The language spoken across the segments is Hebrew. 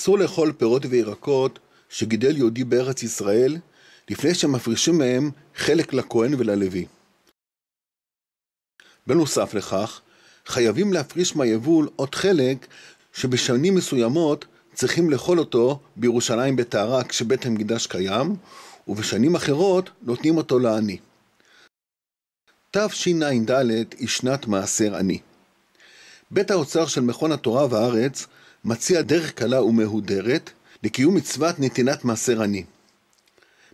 אסור לאכול פירות וירקות שגידל יהודי בארץ ישראל לפני שמפרישים מהם חלק לכהן וללוי. בנוסף לכך, חייבים להפריש מהיבול עוד חלק שבשנים מסוימות צריכים לאכול אותו בירושלים בטהרה כשבית המקדש קיים, ובשנים אחרות נותנים אותו לעני. תשע"ד היא שנת מעשר עני. בית האוצר של מכון התורה והארץ מציע דרך קלה ומהודרת לקיום מצוות נתינת מעשר עני.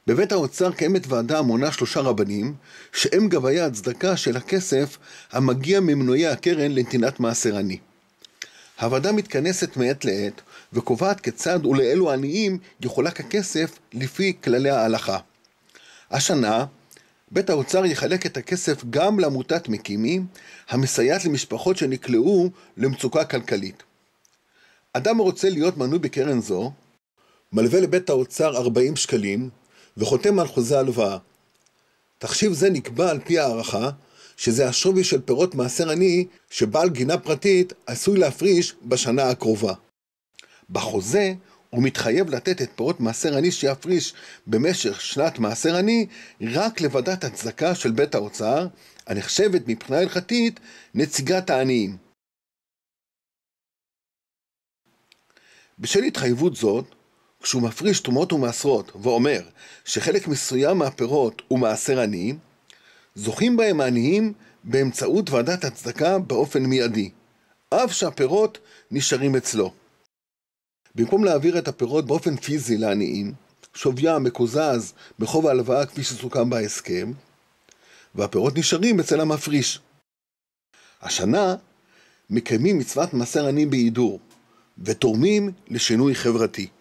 בבית האוצר קיימת ועדה המונה שלושה רבנים, שהם גבאי הצדקה של הכסף המגיע ממנויי הקרן לנתינת מעשר עני. הוועדה מתכנסת מעת לעת וקובעת כיצד ולאילו עניים יחולק הכסף לפי כללי ההלכה. השנה, בית האוצר יחלק את הכסף גם לעמותת מקימי, המסייעת למשפחות שנקלעו למצוקה כלכלית. אדם רוצה להיות מנוי בקרן זו, מלווה לבית האוצר 40 שקלים וחותם על חוזה הלוואה. תחשיב זה נקבע על פי הערכה שזה השווי של פירות מעשר עני שבעל גינה פרטית עשוי להפריש בשנה הקרובה. בחוזה מתחייב לתת את פירות מעשר עני שיפריש במשך שנת מעשר עני רק לוועדת הצדקה של בית האוצר, הנחשבת מבחינה הלכתית נציגת העניים. בשל התחייבות זאת, כשהוא מפריש תרומות ומעשרות ואומר שחלק מסוים מהפירות הוא מעשר עני, זוכים בהם העניים באמצעות ועדת הצדקה באופן מיידי, אף שהפירות נשארים אצלו. במקום להעביר את הפירות באופן פיזי לעניים, שוויה מקוזז בחוב ההלוואה כפי שסוכם בהסכם, והפירות נשארים אצל המפריש. השנה מקיימים מצוות מעשר עני בהידור, ותורמים לשינוי חברתי.